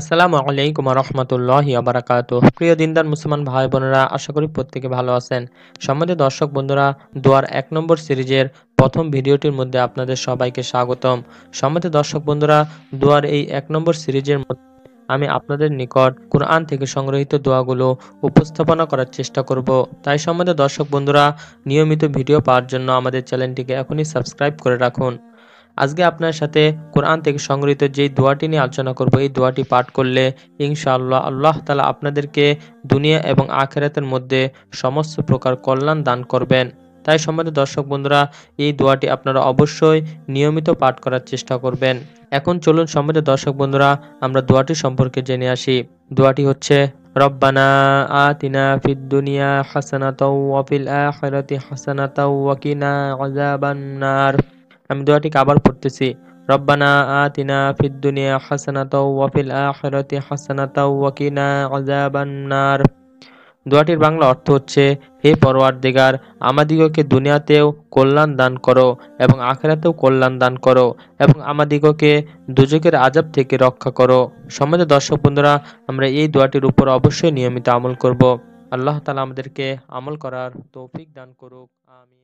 আসসালামু আলাইকুম রহমতুল্লাহ আবরাকাত প্রিয় দিনদার মুসলমান ভাই বোনেরা আশা করি প্রত্যেকে ভালো আছেন সম্মানিত দর্শক বন্ধুরা দুয়ার এক নম্বর সিরিজের প্রথম ভিডিওটির মধ্যে আপনাদের সবাইকে স্বাগতম সম্মানিত দর্শক বন্ধুরা দুয়ার এই এক নম্বর সিরিজের মধ্যে আমি আপনাদের নিকট কোরআন থেকে সংগ্রহিত দোয়াগুলো উপস্থাপনা করার চেষ্টা করব তাই সম্বন্ধে দর্শক বন্ধুরা নিয়মিত ভিডিও পাওয়ার জন্য আমাদের চ্যানেলটিকে এখনই সাবস্ক্রাইব করে রাখুন আজকে আপনার সাথে কোরআন থেকে সংগৃহীত যেই দোয়াটি নিয়ে আলোচনা করব এই দোয়াটি পাঠ করলে ইনশাআল্লাহ আল্লাহ তালা আপনাদেরকে দুনিয়া এবং আখেরাতের মধ্যে সমস্ত প্রকার কল্যাণ দান করবেন তাই সম্বন্ধে দর্শক বন্ধুরা এই দোয়াটি আপনারা অবশ্যই নিয়মিত পাঠ করার চেষ্টা করবেন এখন চলুন সম্বন্ধে দর্শক বন্ধুরা আমরা দোয়াটি সম্পর্কে জেনে আসি দোয়াটি হচ্ছে রব্বানা আতিনা ফিদ দুনিয়া হাসানাতাও ওয়া আখিরাতি হাসানাতাও আযাবান্নার আমি দোয়াটিকে আবার পড়তেছি রব্বানা আতিনা ফিদ দুনিয়া হাসানাতাও ওয়া আখিরাতি দোয়াটির বাংলা অর্থ হচ্ছে হে পরওয়ারদিগার আমাদিগকে দুনিয়াতেও কল্যাণ দান করো এবং আখেরাতেও কল্যাণ দান করো এবং আমাদিগকে দুজকের আজাব থেকে রক্ষা করো সমাজের দর্শক বন্ধুরা আমরা এই দোয়াটির উপর অবশ্যই নিয়মিত আমল করব আল্লাহ তালা আমাদেরকে আমল করার তৌফিক দান করুক আমি